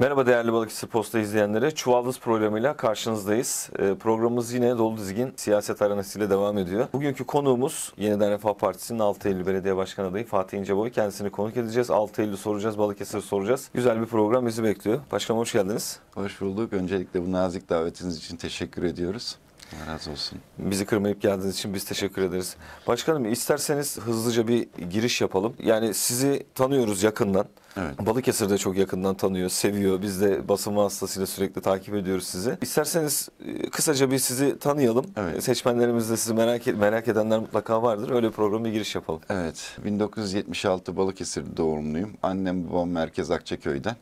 Merhaba değerli Balıkesir Posta izleyenleri. Çuvaldız programıyla karşınızdayız. E, programımız yine dolu dizgin siyaset aranasıyla devam ediyor. Bugünkü konuğumuz Yeniden Refah Partisi'nin 6 Eylül Belediye başkan adayı Fatih İnceboy. Kendisini konuk edeceğiz. 6 Eylül soracağız, Balıkesir soracağız. Güzel bir program bizi bekliyor. Başkanım hoş geldiniz. Hoş bulduk. Öncelikle bu nazik davetiniz için teşekkür ediyoruz. Allah razı olsun. Bizi kırmayıp geldiğiniz için biz teşekkür ederiz. Başkanım isterseniz hızlıca bir giriş yapalım. Yani sizi tanıyoruz yakından. Evet. Balıkesir de çok yakından tanıyor, seviyor. Biz de basın vasıtasıyla sürekli takip ediyoruz sizi. İsterseniz e, kısaca bir sizi tanıyalım. Evet. Seçmenlerimiz de sizi merak, e-, merak edenler mutlaka vardır. Öyle programa bir giriş yapalım. Evet, 1976 Balıkesir doğumluyum. Annem babam Merkez Akçaköy'den.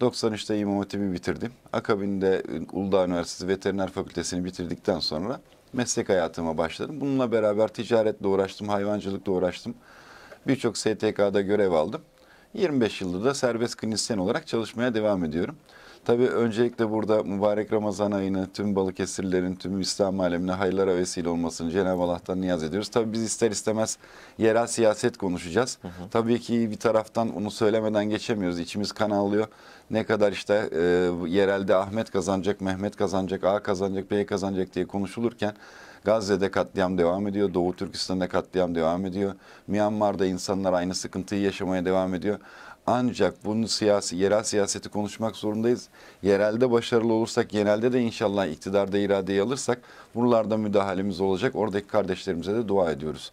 93'te İmam Hatip'i bitirdim. Akabinde e, Uludağ Üniversitesi Veteriner Fakültesini bitirdikten sonra meslek hayatıma başladım. Bununla beraber ticaretle uğraştım, hayvancılıkla uğraştım. Birçok STK'da görev aldım. 25 yıldır da serbest klinisyen olarak çalışmaya devam ediyorum. Tabii öncelikle burada mübarek Ramazan ayını tüm Balıkesirlilerin, tüm İslam alemine hayırlara vesile olmasını Cenab-ı Allah'tan niyaz ediyoruz. Tabii biz ister istemez yerel siyaset konuşacağız. Hı hı. Tabii ki bir taraftan onu söylemeden geçemiyoruz. İçimiz kan ağlıyor. Ne kadar işte e, yerelde Ahmet kazanacak, Mehmet kazanacak, A kazanacak, B kazanacak diye konuşulurken Gazze'de katliam devam ediyor. Doğu Türkistan'da katliam devam ediyor. Myanmar'da insanlar aynı sıkıntıyı yaşamaya devam ediyor. Ancak bunu siyasi, yerel siyaseti konuşmak zorundayız. Yerelde başarılı olursak, genelde de inşallah iktidarda iradeyi alırsak buralarda müdahalemiz olacak. Oradaki kardeşlerimize de dua ediyoruz.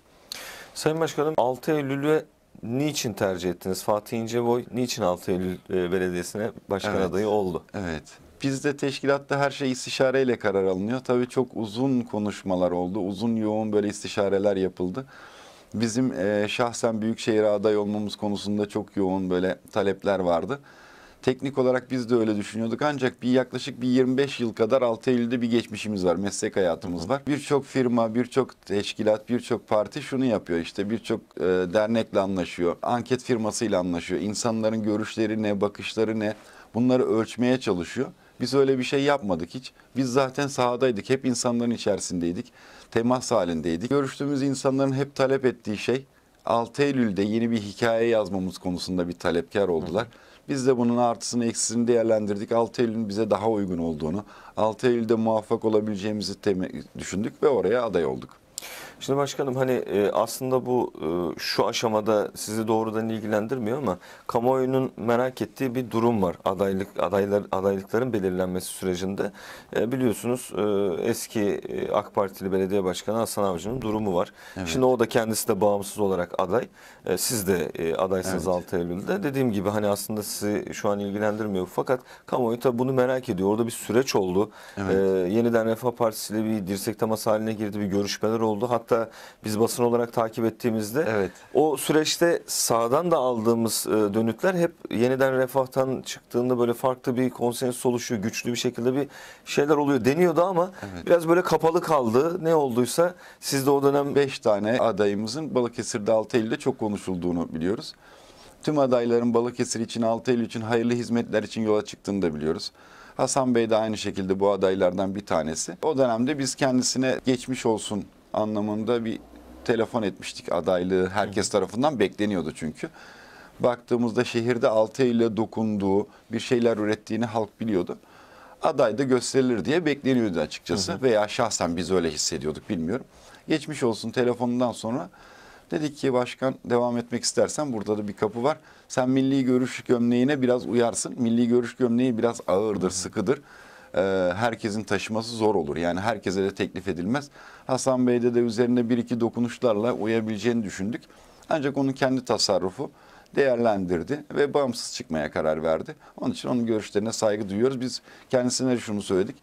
Sayın Başkanım 6 Eylül'ü niçin tercih ettiniz? Fatih İncevoy niçin 6 Eylül e, Belediyesi'ne başkan evet. adayı oldu? Evet. Bizde teşkilatta her şey istişareyle karar alınıyor. Tabii çok uzun konuşmalar oldu. Uzun yoğun böyle istişareler yapıldı bizim e, şahsen Büyükşehir'e aday olmamız konusunda çok yoğun böyle talepler vardı. Teknik olarak biz de öyle düşünüyorduk ancak bir yaklaşık bir 25 yıl kadar 6 Eylül'de bir geçmişimiz var, meslek hayatımız var. Birçok firma, birçok teşkilat, birçok parti şunu yapıyor işte birçok e, dernekle anlaşıyor, anket firmasıyla anlaşıyor. İnsanların görüşleri ne, bakışları ne bunları ölçmeye çalışıyor. Biz öyle bir şey yapmadık hiç. Biz zaten sahadaydık, hep insanların içerisindeydik temas halindeydik. Görüştüğümüz insanların hep talep ettiği şey 6 Eylül'de yeni bir hikaye yazmamız konusunda bir talepkar oldular. Biz de bunun artısını eksisini değerlendirdik. 6 Eylül'ün bize daha uygun olduğunu, 6 Eylül'de muvaffak olabileceğimizi düşündük ve oraya aday olduk. Şimdi başkanım hani e, aslında bu e, şu aşamada sizi doğrudan ilgilendirmiyor ama kamuoyunun merak ettiği bir durum var. Adaylık adaylar adaylıkların belirlenmesi sürecinde e, biliyorsunuz eski AK Partili belediye başkanı Hasan Avcı'nın durumu var. Evet. Şimdi o da kendisi de bağımsız olarak aday. Siz de adaysınız evet. 6 Eylül'de. Dediğim gibi hani aslında sizi şu an ilgilendirmiyor fakat kamuoyu tabii bunu merak ediyor. Orada bir süreç oldu. Evet. Ee, yeniden Refah Partisi ile bir dirsek temas haline girdi. Bir görüşmeler oldu. Hatta hatta biz basın olarak takip ettiğimizde evet. o süreçte sağdan da aldığımız e, dönütler hep yeniden refahtan çıktığında böyle farklı bir konsens oluşuyor. Güçlü bir şekilde bir şeyler oluyor deniyordu ama evet. biraz böyle kapalı kaldı. Ne olduysa siz de o dönem... beş tane adayımızın Balıkesir'de 6 Eylül'de çok konuşulduğunu biliyoruz. Tüm adayların Balıkesir için 6 Eylül için hayırlı hizmetler için yola çıktığını da biliyoruz. Hasan Bey de aynı şekilde bu adaylardan bir tanesi. O dönemde biz kendisine geçmiş olsun anlamında bir telefon etmiştik adaylığı. Herkes tarafından bekleniyordu çünkü. Baktığımızda şehirde altı ile dokunduğu, bir şeyler ürettiğini halk biliyordu. Aday da gösterilir diye bekleniyordu açıkçası. Hı hı. Veya şahsen biz öyle hissediyorduk bilmiyorum. Geçmiş olsun telefonundan sonra dedik ki başkan devam etmek istersen burada da bir kapı var. Sen milli görüş gömleğine biraz uyarsın. Milli görüş gömleği biraz ağırdır, hı hı. sıkıdır. Ee, herkesin taşıması zor olur. Yani herkese de teklif edilmez. Hasan Bey'de de üzerine bir iki dokunuşlarla uyabileceğini düşündük. Ancak onun kendi tasarrufu değerlendirdi ve bağımsız çıkmaya karar verdi. Onun için onun görüşlerine saygı duyuyoruz. Biz kendisine şunu söyledik.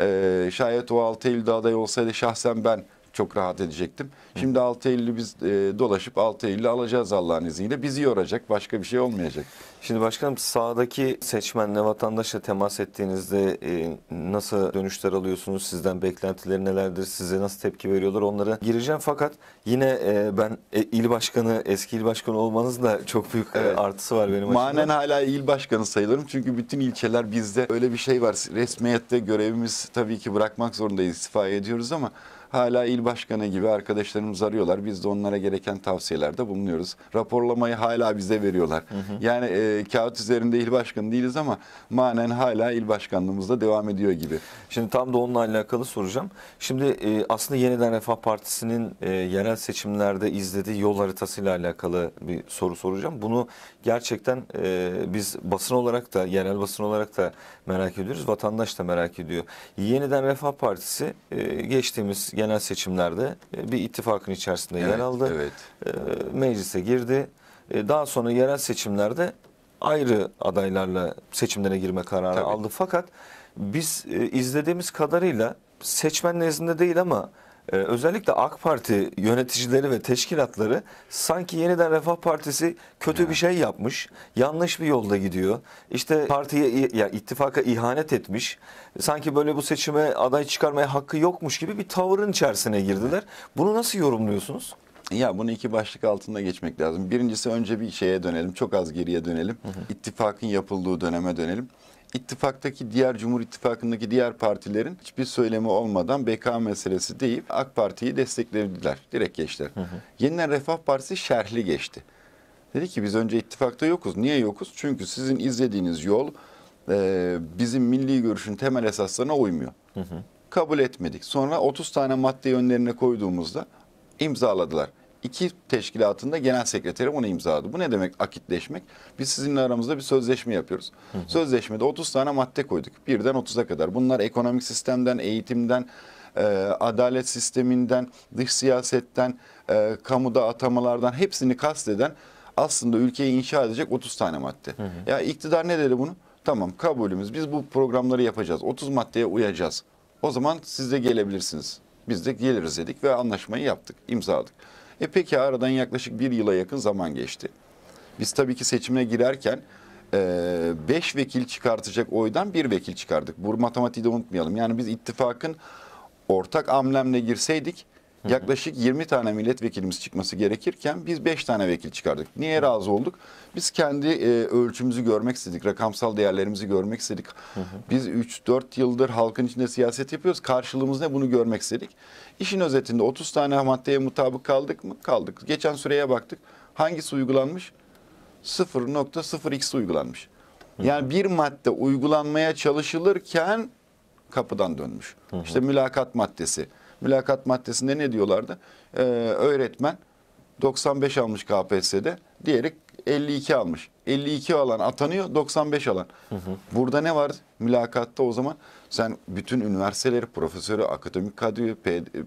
E, şayet o 6 Eylül'de aday olsaydı şahsen ben çok rahat edecektim. Şimdi 6 Eylül'ü biz e, dolaşıp 6 Eylül'ü alacağız Allah'ın izniyle. Bizi yoracak başka bir şey olmayacak. Şimdi başkanım sağdaki seçmenle vatandaşla temas ettiğinizde e, nasıl dönüşler alıyorsunuz? Sizden beklentileri nelerdir? Size nasıl tepki veriyorlar? Onlara gireceğim fakat yine e, ben e, il başkanı eski il başkanı olmanız da çok büyük e, evet. artısı var benim Manen açımdan. hala il başkanı sayılırım çünkü bütün ilçeler bizde öyle bir şey var. Resmiyette görevimiz tabii ki bırakmak zorundayız istifa ediyoruz ama hala il başkanı gibi arkadaşlarımız arıyorlar. Biz de onlara gereken tavsiyelerde bulunuyoruz. Raporlamayı hala bize veriyorlar. Hı hı. Yani e, kağıt üzerinde il başkanı değiliz ama manen hala il başkanlığımızda devam ediyor gibi. Şimdi tam da onunla alakalı soracağım. Şimdi e, aslında Yeniden Refah Partisi'nin e, yerel seçimlerde izlediği yol haritasıyla alakalı bir soru soracağım. Bunu gerçekten e, biz basın olarak da yerel basın olarak da merak ediyoruz. Vatandaş da merak ediyor. Yeniden Refah Partisi e, geçtiğimiz genel genel seçimlerde e, bir ittifakın içerisinde evet, yer aldı. Evet. E, meclise girdi. E, daha sonra yerel seçimlerde ayrı adaylarla seçimlere girme kararı Tabii. aldı. Fakat biz izlediğimiz kadarıyla seçmen nezdinde değil ama ee, özellikle AK Parti yöneticileri ve teşkilatları sanki yeniden Refah Partisi kötü ya. bir şey yapmış, yanlış bir yolda gidiyor. İşte partiye yani ittifaka ihanet etmiş. Sanki böyle bu seçime aday çıkarmaya hakkı yokmuş gibi bir tavırın içerisine girdiler. Bunu nasıl yorumluyorsunuz? Ya bunu iki başlık altında geçmek lazım. Birincisi önce bir şeye dönelim. Çok az geriye dönelim. Hı hı. İttifakın yapıldığı döneme dönelim ittifaktaki diğer Cumhur İttifakı'ndaki diğer partilerin hiçbir söylemi olmadan BK meselesi deyip AK Parti'yi desteklediler. Direkt geçtiler. Hı hı. Yeniden Refah Partisi şerhli geçti. Dedi ki biz önce ittifakta yokuz. Niye yokuz? Çünkü sizin izlediğiniz yol e, bizim milli görüşün temel esaslarına uymuyor. Hı hı. Kabul etmedik. Sonra 30 tane maddeyi yönlerine koyduğumuzda imzaladılar iki teşkilatında genel sekreteri onu imzaladı. Bu ne demek akitleşmek? Biz sizinle aramızda bir sözleşme yapıyoruz. Hı hı. Sözleşmede 30 tane madde koyduk. Birden 30'a kadar. Bunlar ekonomik sistemden, eğitimden, e, adalet sisteminden, dış siyasetten, e, kamuda atamalardan hepsini kasteden aslında ülkeyi inşa edecek 30 tane madde. Hı hı. Ya iktidar ne dedi bunu? Tamam kabulümüz biz bu programları yapacağız. 30 maddeye uyacağız. O zaman siz de gelebilirsiniz. Biz de geliriz dedik ve anlaşmayı yaptık, imzaladık. E peki aradan yaklaşık bir yıla yakın zaman geçti. Biz tabii ki seçime girerken 5 e, vekil çıkartacak oydan bir vekil çıkardık. Bu matematiği de unutmayalım. Yani biz ittifakın ortak amlemle girseydik Yaklaşık 20 tane milletvekilimiz çıkması gerekirken biz 5 tane vekil çıkardık. Niye razı olduk? Biz kendi e, ölçümüzü görmek istedik, rakamsal değerlerimizi görmek istedik. biz 3-4 yıldır halkın içinde siyaset yapıyoruz. Karşılığımız ne? Bunu görmek istedik. İşin özetinde 30 tane maddeye mutabık kaldık mı? Kaldık. Geçen süreye baktık. Hangisi uygulanmış? 0.02 uygulanmış. Yani bir madde uygulanmaya çalışılırken kapıdan dönmüş. İşte mülakat maddesi mülakat maddesinde ne diyorlardı? Ee, öğretmen 95 almış KPSS'de diyerek 52 almış. 52 alan atanıyor 95 alan. Hı hı. Burada ne var mülakatta o zaman? Sen bütün üniversiteleri, profesörü, akademik kadroyu,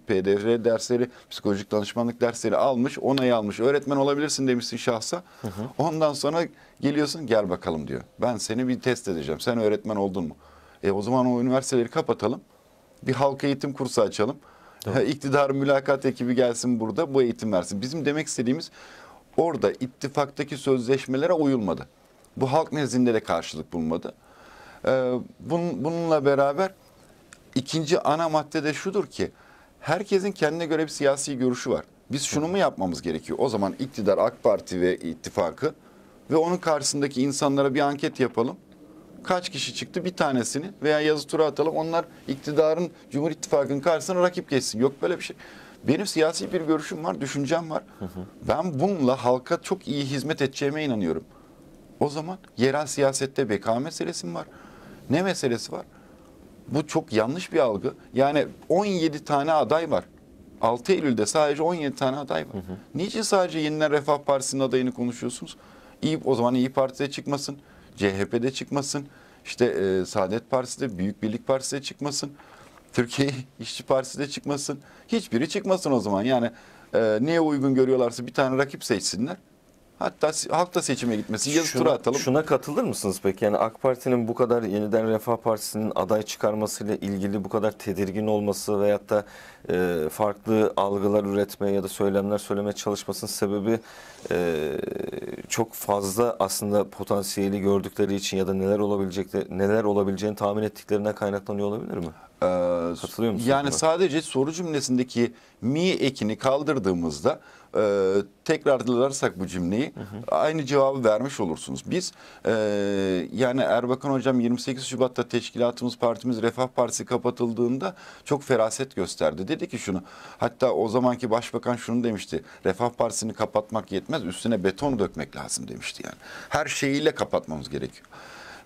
PDR dersleri, psikolojik danışmanlık dersleri almış, onayı almış. Öğretmen olabilirsin demişsin şahsa. Hı hı. Ondan sonra geliyorsun gel bakalım diyor. Ben seni bir test edeceğim. Sen öğretmen oldun mu? E o zaman o üniversiteleri kapatalım. Bir halk eğitim kursu açalım. Doğru. İktidar mülakat ekibi gelsin burada bu eğitim versin. Bizim demek istediğimiz orada ittifaktaki sözleşmelere uyulmadı. Bu halk nezdinde de karşılık bulmadı. Ee, bununla beraber ikinci ana madde de şudur ki herkesin kendine göre bir siyasi görüşü var. Biz şunu mu yapmamız gerekiyor? O zaman iktidar AK Parti ve ittifakı ve onun karşısındaki insanlara bir anket yapalım kaç kişi çıktı bir tanesini veya yazı tura atalım onlar iktidarın Cumhur İttifakı'nın karşısına rakip geçsin. Yok böyle bir şey. Benim siyasi bir görüşüm var, düşüncem var. Ben bununla halka çok iyi hizmet edeceğime inanıyorum. O zaman yerel siyasette BK meselesi mi var? Ne meselesi var? Bu çok yanlış bir algı. Yani 17 tane aday var. 6 Eylül'de sadece 17 tane aday var. Niçin sadece yeniden Refah Partisi'nin adayını konuşuyorsunuz? İyi, o zaman İyi Parti'ye çıkmasın. CHP'de çıkmasın. İşte e, Saadet Partisi'de, Büyük Birlik Partisi'de çıkmasın. Türkiye İşçi Partisi'de çıkmasın. Hiçbiri çıkmasın o zaman. Yani e, neye uygun görüyorlarsa bir tane rakip seçsinler. Hatta halkta seçime gitmesi yazı şuna, tura atalım. Şuna katılır mısınız peki? Yani AK Parti'nin bu kadar yeniden Refah Partisi'nin aday çıkarmasıyla ilgili bu kadar tedirgin olması veyahut da e, farklı algılar üretmeye ya da söylemler söylemeye çalışmasının sebebi e, çok fazla aslında potansiyeli gördükleri için ya da neler olabilecek neler olabileceğini tahmin ettiklerine kaynaklanıyor olabilir mi? Ee, Katılıyor musunuz? Yani buna? sadece soru cümlesindeki mi ekini kaldırdığımızda e, ee, tekrarlarsak bu cümleyi hı hı. aynı cevabı vermiş olursunuz. Biz e, yani Erbakan Hocam 28 Şubat'ta teşkilatımız partimiz Refah Partisi kapatıldığında çok feraset gösterdi. Dedi ki şunu hatta o zamanki başbakan şunu demişti. Refah Partisi'ni kapatmak yetmez üstüne beton dökmek lazım demişti yani. Her şeyiyle kapatmamız gerekiyor.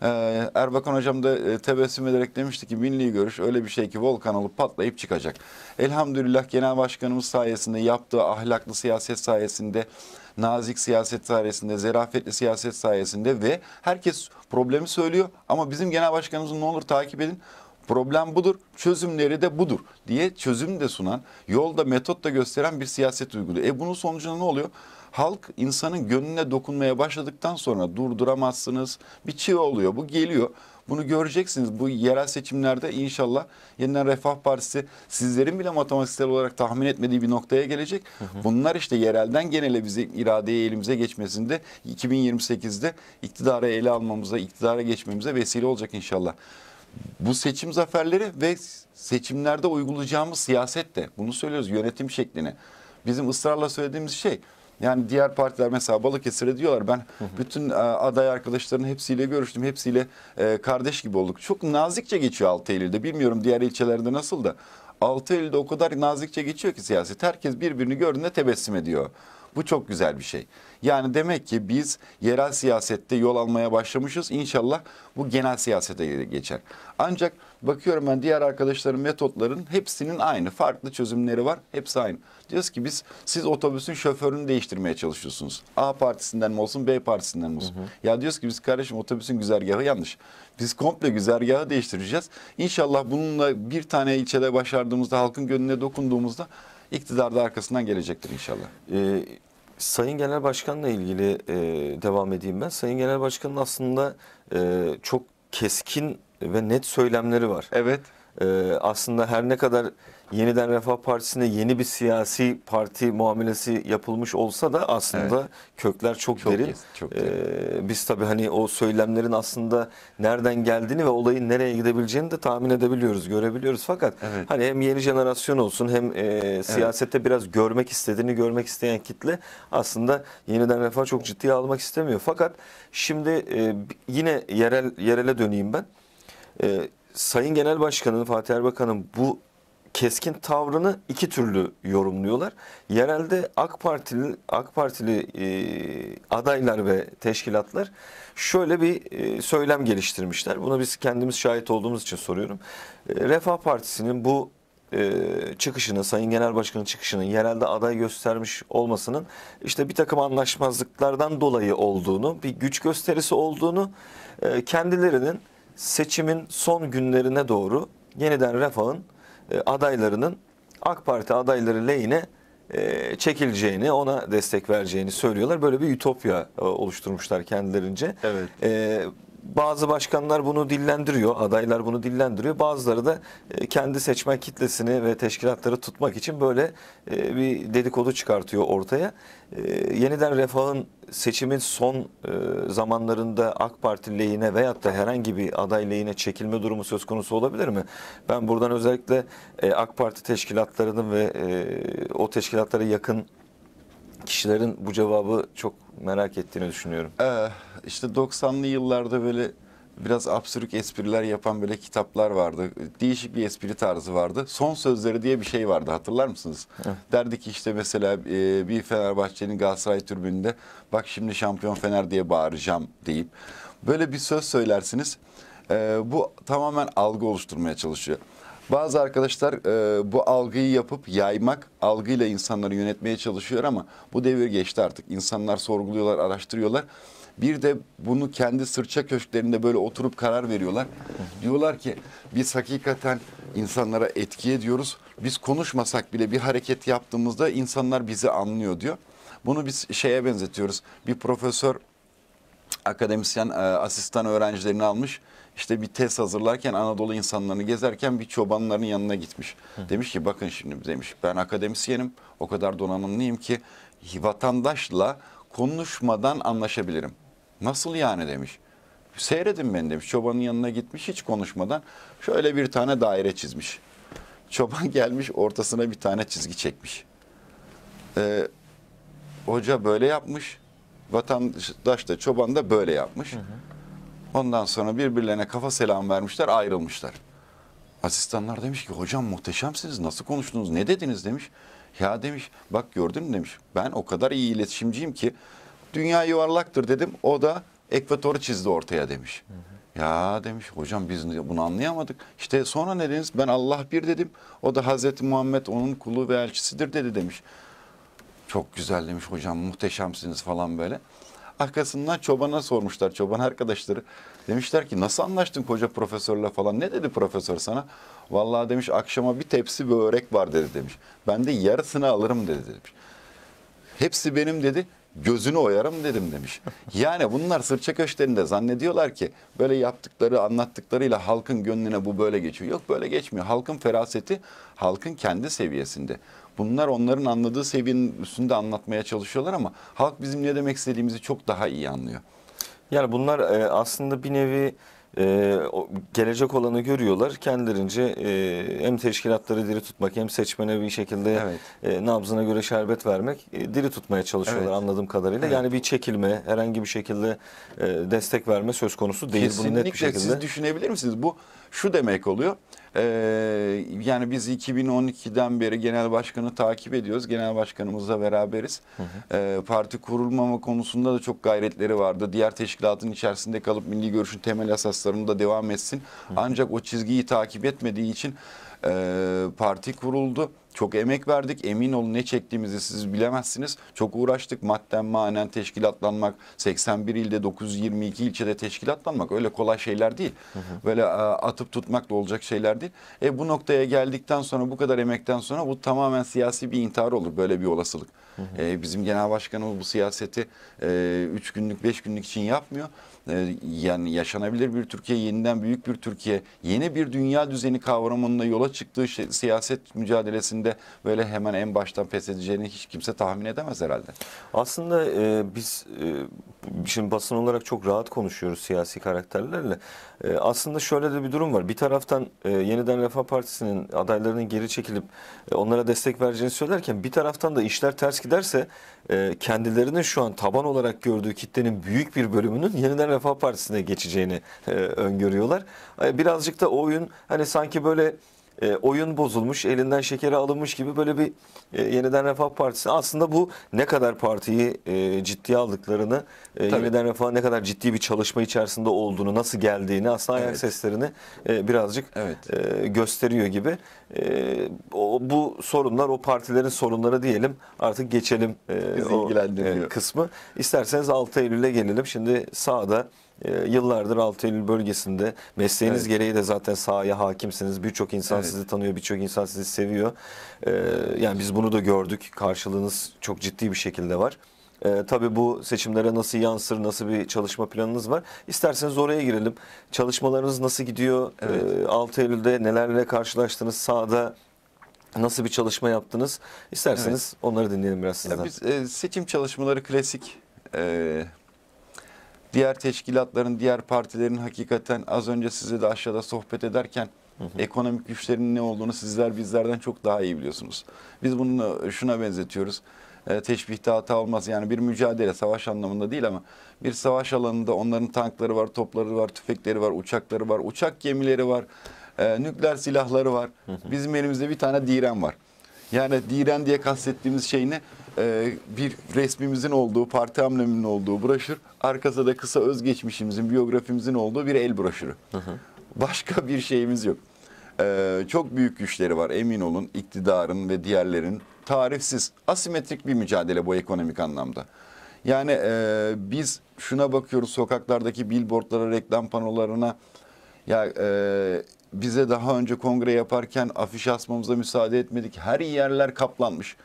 Ee, Erbakan hocam da e, tebessüm ederek demişti ki milli görüş öyle bir şey ki volkan alıp patlayıp çıkacak. Elhamdülillah genel başkanımız sayesinde yaptığı ahlaklı siyaset sayesinde nazik siyaset sayesinde, zerafetli siyaset sayesinde ve herkes problemi söylüyor ama bizim genel başkanımızın ne olur takip edin problem budur, çözümleri de budur diye çözüm de sunan, yolda metot da gösteren bir siyaset uyguluyor. E bunun sonucunda ne oluyor? halk insanın gönlüne dokunmaya başladıktan sonra durduramazsınız. Bir çığ oluyor bu geliyor. Bunu göreceksiniz. Bu yerel seçimlerde inşallah yeniden Refah Partisi sizlerin bile matematiksel olarak tahmin etmediği bir noktaya gelecek. Hı hı. Bunlar işte yerelden genele bizi iradeye elimize geçmesinde 2028'de iktidara ele almamıza, iktidara geçmemize vesile olacak inşallah. Bu seçim zaferleri ve seçimlerde uygulayacağımız siyaset de bunu söylüyoruz yönetim şeklini. Bizim ısrarla söylediğimiz şey yani diğer partiler mesela Balıkesir'e diyorlar ben hı hı. bütün e, aday arkadaşların hepsiyle görüştüm. Hepsiyle e, kardeş gibi olduk. Çok nazikçe geçiyor 6 Eylül'de. Bilmiyorum diğer ilçelerde nasıl da. 6 Eylül'de o kadar nazikçe geçiyor ki siyaset. Herkes birbirini gördüğünde tebessüm ediyor. Bu çok güzel bir şey. Yani demek ki biz yerel siyasette yol almaya başlamışız. İnşallah bu genel siyasete geçer. Ancak bakıyorum ben diğer arkadaşların metotların hepsinin aynı. Farklı çözümleri var. Hepsi aynı. Diyoruz ki biz siz otobüsün şoförünü değiştirmeye çalışıyorsunuz. A partisinden mi olsun B partisinden mi olsun? Hı hı. Ya diyoruz ki biz kardeşim otobüsün güzergahı yanlış. Biz komple güzergahı değiştireceğiz. İnşallah bununla bir tane ilçede başardığımızda halkın gönlüne dokunduğumuzda iktidar da arkasından gelecektir inşallah. Ee, Sayın Genel Başkan'la ilgili e, devam edeyim ben. Sayın Genel Başkan'ın aslında e, çok keskin ve net söylemleri var. Evet. E, aslında her ne kadar yeniden Refah Partisi'ne yeni bir siyasi parti muamelesi yapılmış olsa da aslında evet. kökler çok, çok derin. Yes, çok Ee, biz tabii hani o söylemlerin aslında nereden geldiğini ve olayın nereye gidebileceğini de tahmin edebiliyoruz, görebiliyoruz. Fakat evet. hani hem yeni jenerasyon olsun hem e, siyasette evet. biraz görmek istediğini görmek isteyen kitle aslında yeniden Refah çok ciddiye almak istemiyor. Fakat şimdi e, yine yerel yerele döneyim ben. E, Sayın Genel Başkan'ın Fatih Erbakan'ın bu keskin tavrını iki türlü yorumluyorlar. Yerelde AK Partili AK Partili e, adaylar ve teşkilatlar şöyle bir e, söylem geliştirmişler. Buna biz kendimiz şahit olduğumuz için soruyorum. E, Refah Partisi'nin bu e, çıkışını, Sayın Genel Başkan'ın çıkışının yerelde aday göstermiş olmasının işte bir takım anlaşmazlıklardan dolayı olduğunu, bir güç gösterisi olduğunu, e, kendilerinin seçimin son günlerine doğru yeniden Refah'ın e, adaylarının AK Parti adayları lehine e, çekileceğini, ona destek vereceğini söylüyorlar. Böyle bir ütopya e, oluşturmuşlar kendilerince. Evet. Ee, bazı başkanlar bunu dillendiriyor, adaylar bunu dillendiriyor. Bazıları da e, kendi seçmen kitlesini ve teşkilatları tutmak için böyle e, bir dedikodu çıkartıyor ortaya. E, yeniden Refah'ın seçimin son zamanlarında AK Parti lehine veyahut da herhangi bir aday lehine çekilme durumu söz konusu olabilir mi? Ben buradan özellikle AK Parti teşkilatlarının ve o teşkilatlara yakın kişilerin bu cevabı çok merak ettiğini düşünüyorum. Ee, işte 90'lı yıllarda böyle biraz absürt espriler yapan böyle kitaplar vardı. Değişik bir espri tarzı vardı. Son sözleri diye bir şey vardı hatırlar mısınız? Evet. Derdi ki işte mesela e, bir Fenerbahçe'nin Galatasaray türbününde bak şimdi şampiyon Fener diye bağıracağım deyip böyle bir söz söylersiniz. E, bu tamamen algı oluşturmaya çalışıyor. Bazı arkadaşlar e, bu algıyı yapıp yaymak, algıyla insanları yönetmeye çalışıyor ama bu devir geçti artık. İnsanlar sorguluyorlar, araştırıyorlar. Bir de bunu kendi sırça köşklerinde böyle oturup karar veriyorlar. Diyorlar ki biz hakikaten insanlara etki ediyoruz. Biz konuşmasak bile bir hareket yaptığımızda insanlar bizi anlıyor diyor. Bunu biz şeye benzetiyoruz. Bir profesör akademisyen e, asistan öğrencilerini almış. İşte bir test hazırlarken Anadolu insanlarını gezerken bir çobanların yanına gitmiş. Hı. Demiş ki bakın şimdi demiş ben akademisyenim o kadar donanımlıyım ki vatandaşla konuşmadan anlaşabilirim. Nasıl yani demiş. Seyredin ben demiş. Çobanın yanına gitmiş hiç konuşmadan. Şöyle bir tane daire çizmiş. Çoban gelmiş ortasına bir tane çizgi çekmiş. Ee, hoca böyle yapmış. Vatandaş da çoban da böyle yapmış. Hı hı. Ondan sonra birbirlerine kafa selam vermişler ayrılmışlar. Asistanlar demiş ki hocam muhteşemsiniz nasıl konuştunuz ne dediniz demiş. Ya demiş bak gördün mü demiş ben o kadar iyi iletişimciyim ki dünya yuvarlaktır dedim o da ekvatoru çizdi ortaya demiş. Hı hı. Ya demiş hocam biz bunu anlayamadık. İşte sonra ne dediniz ben Allah bir dedim o da Hazreti Muhammed onun kulu ve elçisidir dedi demiş. Çok güzel demiş hocam muhteşemsiniz falan böyle. Arkasından çobana sormuşlar çoban arkadaşları. Demişler ki nasıl anlaştın koca profesörle falan ne dedi profesör sana? Vallahi demiş akşama bir tepsi börek var dedi demiş. Ben de yarısını alırım dedi demiş. Hepsi benim dedi gözünü oyarım dedim demiş. Yani bunlar sırça köşklerinde zannediyorlar ki böyle yaptıkları anlattıklarıyla halkın gönlüne bu böyle geçiyor. Yok böyle geçmiyor. Halkın feraseti halkın kendi seviyesinde. Bunlar onların anladığı seviyenin üstünde anlatmaya çalışıyorlar ama halk bizim ne demek istediğimizi çok daha iyi anlıyor. Yani bunlar e, aslında bir nevi e, gelecek olanı görüyorlar. Kendilerince e, hem teşkilatları diri tutmak hem seçmene bir şekilde evet. e, nabzına göre şerbet vermek e, diri tutmaya çalışıyorlar evet. anladığım kadarıyla. Evet. Yani bir çekilme, herhangi bir şekilde e, destek verme söz konusu değil. Kesinlikle Bunu net bir şekilde. siz düşünebilir misiniz? Bu şu demek oluyor. Ee, yani biz 2012'den beri genel başkanı takip ediyoruz. Genel başkanımızla beraberiz. Hı hı. Ee, parti kurulmama konusunda da çok gayretleri vardı. Diğer teşkilatın içerisinde kalıp milli görüşün temel esaslarını da devam etsin. Hı hı. Ancak o çizgiyi takip etmediği için e, parti kuruldu. Çok emek verdik. Emin olun ne çektiğimizi siz bilemezsiniz. Çok uğraştık. Madden manen teşkilatlanmak, 81 ilde 922 ilçede teşkilatlanmak öyle kolay şeyler değil. Hı hı. Böyle e, atıp tutmak da olacak şeyler değil. E bu noktaya geldikten sonra bu kadar emekten sonra bu tamamen siyasi bir intihar olur böyle bir olasılık. Hı hı. E, bizim genel başkanımız bu siyaseti 3 e, günlük 5 günlük için yapmıyor. Ee, yani yaşanabilir bir Türkiye, yeniden büyük bir Türkiye, yeni bir dünya düzeni kavramında yola çıktığı şey, siyaset mücadelesinde böyle hemen en baştan pes edeceğini hiç kimse tahmin edemez herhalde. Aslında e, biz e, şimdi basın olarak çok rahat konuşuyoruz siyasi karakterlerle. E, aslında şöyle de bir durum var. Bir taraftan e, Yeniden Refah Partisi'nin adaylarının geri çekilip e, onlara destek vereceğini söylerken bir taraftan da işler ters giderse e, kendilerinin şu an taban olarak gördüğü kitlenin büyük bir bölümünün Yeniden Refah Partisi'ne geçeceğini e, öngörüyorlar. E, birazcık da o oyun hani sanki böyle e, oyun bozulmuş, elinden şekeri alınmış gibi böyle bir e, yeniden Refah Partisi. Aslında bu ne kadar partiyi e, ciddiye aldıklarını, e, yeniden Refah ne kadar ciddi bir çalışma içerisinde olduğunu, nasıl geldiğini, aslında ayak evet. seslerini e, birazcık evet. e, gösteriyor gibi. E, o, bu sorunlar o partilerin sorunları diyelim. Artık geçelim e, Bizi o e, kısmı. İsterseniz 6 Eylül'e gelelim. Şimdi sağda ee, yıllardır 6 Eylül bölgesinde mesleğiniz evet. gereği de zaten sahaya hakimsiniz. Birçok insan evet. sizi tanıyor, birçok insan sizi seviyor. E, yani biz bunu da gördük. Karşılığınız çok ciddi bir şekilde var. E, tabii bu seçimlere nasıl yansır, nasıl bir çalışma planınız var? İsterseniz oraya girelim. Çalışmalarınız nasıl gidiyor? Evet. E, 6 Eylül'de nelerle karşılaştınız? Sahada nasıl bir çalışma yaptınız? İsterseniz evet. onları dinleyelim biraz sizden. Ya biz e, seçim çalışmaları klasik. E, diğer teşkilatların, diğer partilerin hakikaten az önce size de aşağıda sohbet ederken hı hı. ekonomik güçlerinin ne olduğunu sizler bizlerden çok daha iyi biliyorsunuz. Biz bunu e, şuna benzetiyoruz. E, teşbihte hata olmaz. Yani bir mücadele, savaş anlamında değil ama bir savaş alanında onların tankları var, topları var, tüfekleri var, uçakları var, uçak gemileri var, e, nükleer silahları var. Hı hı. Bizim elimizde bir tane diren var. Yani diren diye kastettiğimiz şey ne? E, bir resmimizin olduğu, parti hamleminin olduğu broşür, arkasında da kısa özgeçmişimizin, biyografimizin olduğu bir el broşürü. Hı hı. Başka bir şeyimiz yok. E, çok büyük güçleri var emin olun iktidarın ve diğerlerin. Tarifsiz, asimetrik bir mücadele bu ekonomik anlamda. Yani e, biz şuna bakıyoruz sokaklardaki billboardlara, reklam panolarına. Ya e, bize daha önce kongre yaparken afiş asmamıza müsaade etmedik. Her yerler kaplanmış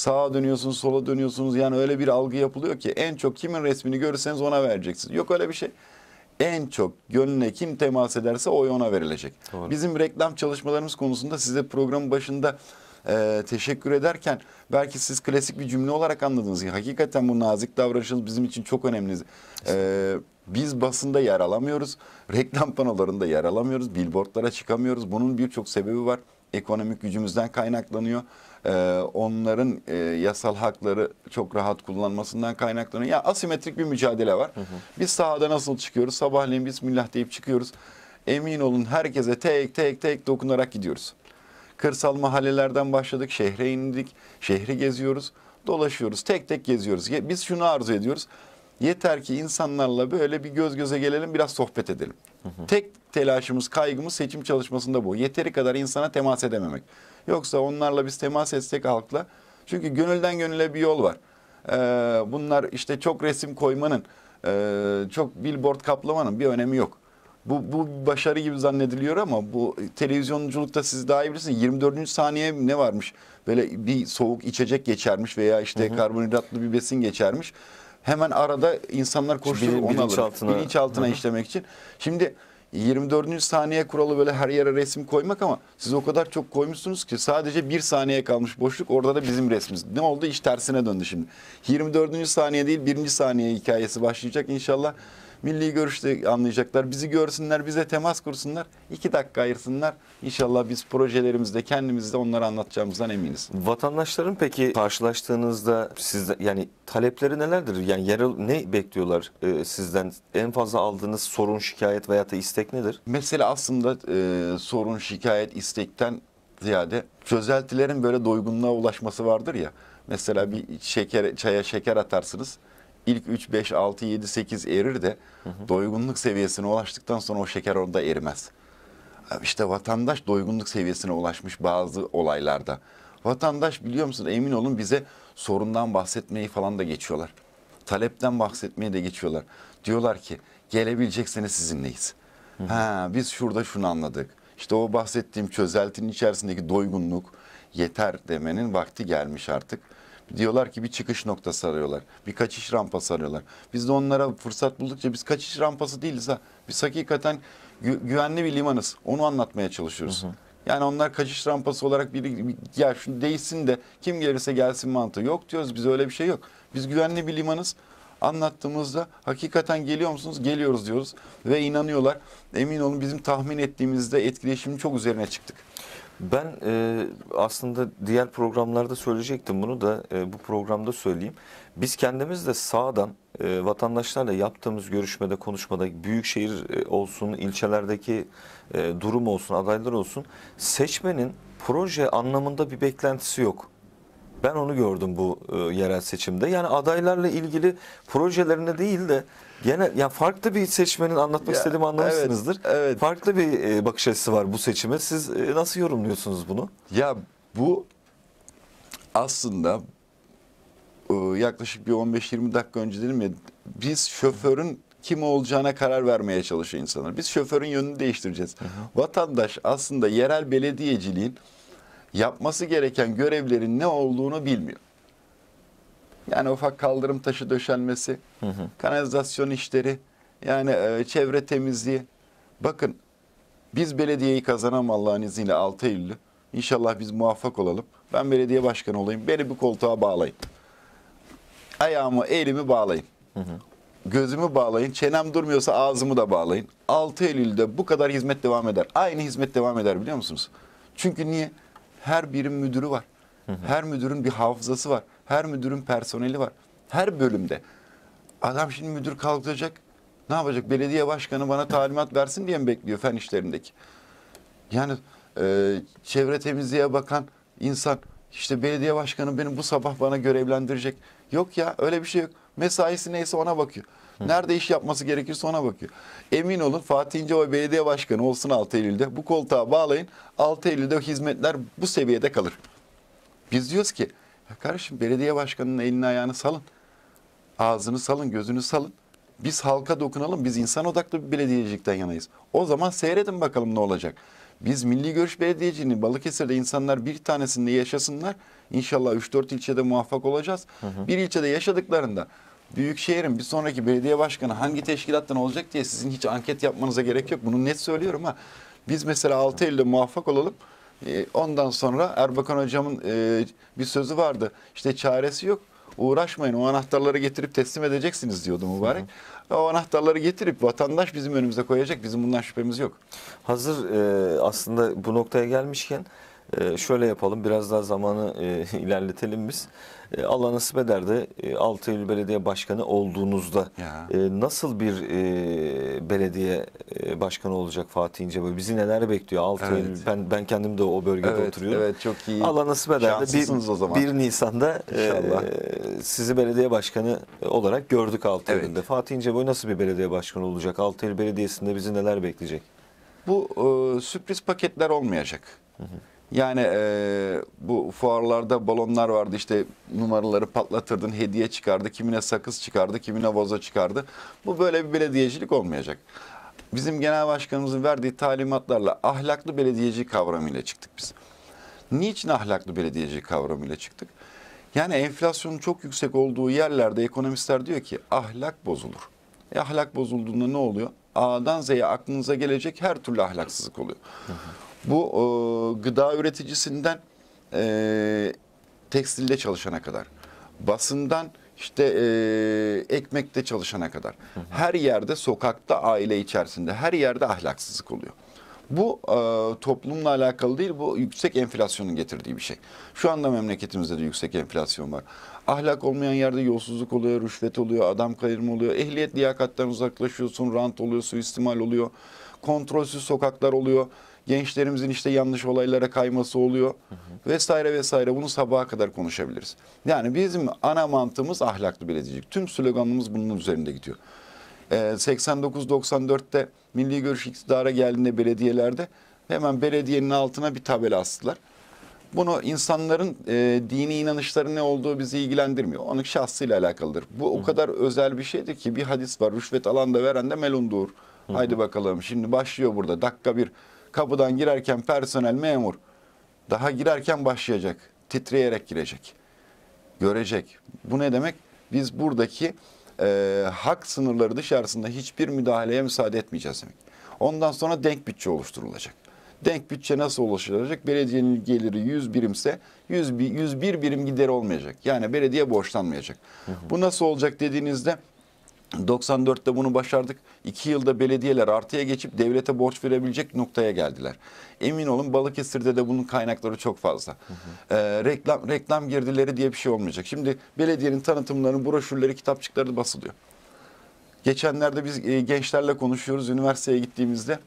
sağa dönüyorsunuz, sola dönüyorsunuz. Yani öyle bir algı yapılıyor ki en çok kimin resmini görürseniz ona vereceksiniz. Yok öyle bir şey. En çok gönlüne kim temas ederse oy ona verilecek. Doğru. Bizim reklam çalışmalarımız konusunda size programın başında e, teşekkür ederken belki siz klasik bir cümle olarak anladınız. Hakikaten bu nazik davranışınız bizim için çok önemli. E, biz basında yer alamıyoruz. Reklam panolarında yer alamıyoruz. Billboardlara çıkamıyoruz. Bunun birçok sebebi var. Ekonomik gücümüzden kaynaklanıyor. Ee, onların e, yasal hakları çok rahat kullanmasından kaynaklanıyor. Ya asimetrik bir mücadele var. Hı hı. Biz sahada nasıl çıkıyoruz? Sabahleyin bismillah deyip çıkıyoruz. Emin olun herkese tek tek tek dokunarak gidiyoruz. Kırsal mahallelerden başladık, şehre indik, şehri geziyoruz, dolaşıyoruz, tek tek geziyoruz. Biz şunu arzu ediyoruz. Yeter ki insanlarla böyle bir göz göze gelelim, biraz sohbet edelim. Hı hı. Tek telaşımız, kaygımız seçim çalışmasında bu. Yeteri kadar insana temas edememek. Yoksa onlarla biz temas etsek halkla. Çünkü gönülden gönüle bir yol var. Ee, bunlar işte çok resim koymanın, e, çok billboard kaplamanın bir önemi yok. Bu, bu başarı gibi zannediliyor ama bu televizyonculukta siz daha iyi bilirsiniz. 24. saniye ne varmış? Böyle bir soğuk içecek geçermiş veya işte hı hı. karbonhidratlı bir besin geçermiş. Hemen arada insanlar koşturup onu alır. altına işlemek için. Şimdi 24. saniye kuralı böyle her yere resim koymak ama siz o kadar çok koymuşsunuz ki sadece bir saniye kalmış boşluk orada da bizim resmimiz. Ne oldu? İş tersine döndü şimdi. 24. saniye değil 1. saniye hikayesi başlayacak inşallah. Milli görüşte anlayacaklar. Bizi görsünler, bize temas kursunlar. iki dakika ayırsınlar. İnşallah biz projelerimizde kendimizde onları anlatacağımızdan eminiz. Vatandaşların peki karşılaştığınızda siz yani talepleri nelerdir? Yani yerel ne bekliyorlar e, sizden? En fazla aldığınız sorun, şikayet veya da istek nedir? Mesela aslında e, sorun, şikayet, istekten ziyade çözeltilerin böyle doygunluğa ulaşması vardır ya. Mesela bir şeker, çaya şeker atarsınız ilk 3, 5, 6, 7, 8 erir de hı hı. doygunluk seviyesine ulaştıktan sonra o şeker orada erimez. İşte vatandaş doygunluk seviyesine ulaşmış bazı olaylarda. Vatandaş biliyor musun emin olun bize sorundan bahsetmeyi falan da geçiyorlar. Talepten bahsetmeyi de geçiyorlar. Diyorlar ki gelebilecekseniz sizinleyiz. Hı hı. Ha, biz şurada şunu anladık. İşte o bahsettiğim çözeltinin içerisindeki doygunluk, yeter demenin vakti gelmiş artık. Diyorlar ki bir çıkış noktası arıyorlar. Bir kaçış rampası arıyorlar. Biz de onlara fırsat buldukça biz kaçış rampası değiliz ha. Biz hakikaten gü güvenli bir limanız. Onu anlatmaya çalışıyoruz. Hı hı. Yani onlar kaçış rampası olarak biri bir, ya şu değilsin de kim gelirse gelsin mantığı yok diyoruz. Biz öyle bir şey yok. Biz güvenli bir limanız. Anlattığımızda hakikaten geliyor musunuz? Geliyoruz diyoruz ve inanıyorlar. Emin olun bizim tahmin ettiğimizde etkileşimin çok üzerine çıktık. Ben e, aslında diğer programlarda söyleyecektim bunu da e, bu programda söyleyeyim. Biz kendimiz de sağdan e, vatandaşlarla yaptığımız görüşmede, konuşmada büyükşehir e, olsun, ilçelerdeki e, durum olsun, adaylar olsun seçmenin proje anlamında bir beklentisi yok. Ben onu gördüm bu e, yerel seçimde. Yani adaylarla ilgili projelerine değil de Gene yani farklı bir seçmenin anlatmak istediğimi anlamışsınızdır. Evet, evet. Farklı bir e, bakış açısı var bu seçime. Siz e, nasıl yorumluyorsunuz bunu? Ya bu aslında e, yaklaşık bir 15-20 dakika önce dedim ya biz şoförün kim olacağına karar vermeye çalışıyor insanlar. Biz şoförün yönünü değiştireceğiz. Hı hı. Vatandaş aslında yerel belediyeciliğin yapması gereken görevlerin ne olduğunu bilmiyor. Yani ufak kaldırım taşı döşenmesi, hı hı. kanalizasyon işleri, yani e, çevre temizliği. Bakın biz belediyeyi kazanam Allah'ın izniyle 6 Eylül'ü. İnşallah biz muvaffak olalım. Ben belediye başkanı olayım. Beni bir koltuğa bağlayın. Ayağımı, elimi bağlayın. Hı hı. Gözümü bağlayın. Çenem durmuyorsa ağzımı da bağlayın. 6 Eylül'de bu kadar hizmet devam eder. Aynı hizmet devam eder biliyor musunuz? Çünkü niye? Her birim müdürü var. Hı hı. Her müdürün bir hafızası var. Her müdürün personeli var. Her bölümde. Adam şimdi müdür kalkacak. Ne yapacak? Belediye başkanı bana talimat versin diye mi bekliyor fen işlerindeki? Yani e, çevre temizliğe bakan insan işte belediye başkanı beni bu sabah bana görevlendirecek. Yok ya öyle bir şey yok. Mesaisi neyse ona bakıyor. Nerede iş yapması gerekirse ona bakıyor. Emin olun Fatih İnceoy Belediye Başkanı olsun 6 Eylül'de. Bu koltuğa bağlayın. 6 Eylül'de hizmetler bu seviyede kalır. Biz diyoruz ki ya kardeşim belediye başkanının elini ayağını salın. Ağzını salın, gözünü salın. Biz halka dokunalım. Biz insan odaklı bir belediyecilikten yanayız. O zaman seyredin bakalım ne olacak. Biz Milli Görüş Belediyeciliğini Balıkesir'de insanlar bir tanesinde yaşasınlar. İnşallah 3-4 ilçede muvaffak olacağız. Hı hı. Bir ilçede yaşadıklarında Büyükşehir'in bir sonraki belediye başkanı hangi teşkilattan olacak diye sizin hiç anket yapmanıza gerek yok. Bunu net söylüyorum ha. Biz mesela 6 Eylül'de muvaffak olalım. Ee, ondan sonra Erbakan hocamın e, bir sözü vardı. İşte çaresi yok. Uğraşmayın. O anahtarları getirip teslim edeceksiniz diyordu mübarek. Hı hı. O anahtarları getirip vatandaş bizim önümüze koyacak. Bizim bundan şüphemiz yok. Hazır e, aslında bu noktaya gelmişken e, şöyle yapalım biraz daha zamanı e, ilerletelim biz. E, Allah nasip eder de e, 6 Eylül Belediye Başkanı olduğunuzda e, nasıl bir e, belediye e, başkanı olacak Fatih İnce? Bizi neler bekliyor 6 Evet. Eylül? Ben, ben kendim de o bölgede Evet, oturuyorum. evet, çok iyi. Allah nasip eder de Şanslısınız o zaman. 1 Nisan'da e, sizi belediye başkanı olarak gördük 6 Evet. Eylül'de. Fatih İnceboy nasıl bir belediye başkanı olacak? 6 Eylül Belediyesi'nde bizi neler bekleyecek? Bu e, sürpriz paketler olmayacak. Yani e, bu fuarlarda balonlar vardı işte numaraları patlatırdın, hediye çıkardı, kimine sakız çıkardı, kimine vazo çıkardı. Bu böyle bir belediyecilik olmayacak. Bizim genel başkanımızın verdiği talimatlarla ahlaklı belediyeci kavramıyla çıktık biz. Niçin ahlaklı belediyeci kavramıyla çıktık? Yani enflasyonun çok yüksek olduğu yerlerde ekonomistler diyor ki ahlak bozulur. E, ahlak bozulduğunda ne oluyor? A'dan Z'ye aklınıza gelecek her türlü ahlaksızlık oluyor. Hı hı. Bu e, gıda üreticisinden e, tekstilde çalışana kadar, basından işte e, ekmekte çalışana kadar. Her yerde sokakta aile içerisinde her yerde ahlaksızlık oluyor. Bu e, toplumla alakalı değil bu yüksek enflasyonun getirdiği bir şey. Şu anda memleketimizde de yüksek enflasyon var. Ahlak olmayan yerde yolsuzluk oluyor, rüşvet oluyor, adam kayırma oluyor. Ehliyet liyakattan uzaklaşıyorsun, rant oluyor, suistimal oluyor. Kontrolsüz sokaklar oluyor. Gençlerimizin işte yanlış olaylara kayması oluyor vesaire vesaire bunu sabaha kadar konuşabiliriz. Yani bizim ana mantığımız ahlaklı belediyecilik. Tüm sloganımız bunun üzerinde gidiyor. 89-94'te ee, milli görüş iktidara geldiğinde belediyelerde hemen belediyenin altına bir tabela astılar. Bunu insanların e, dini inanışları ne olduğu bizi ilgilendirmiyor. Onun şahsıyla alakalıdır. Bu o kadar özel bir şeydir ki bir hadis var. Rüşvet alan da veren de melundur. Haydi bakalım şimdi başlıyor burada. Dakika bir Kapıdan girerken personel memur daha girerken başlayacak. Titreyerek girecek. Görecek. Bu ne demek? Biz buradaki e, hak sınırları dışarısında hiçbir müdahaleye müsaade etmeyeceğiz demek. Ondan sonra denk bütçe oluşturulacak. Denk bütçe nasıl oluşturulacak? Belediyenin geliri 100 birimse 100, 101 birim gideri olmayacak. Yani belediye borçlanmayacak. Hı hı. Bu nasıl olacak dediğinizde 94'te bunu başardık. 2 yılda belediyeler artıya geçip devlete borç verebilecek noktaya geldiler. Emin olun Balıkesir'de de bunun kaynakları çok fazla. Hı hı. Ee, reklam reklam girdileri diye bir şey olmayacak. Şimdi belediyenin tanıtımları, broşürleri, kitapçıkları basılıyor. Geçenlerde biz e, gençlerle konuşuyoruz üniversiteye gittiğimizde.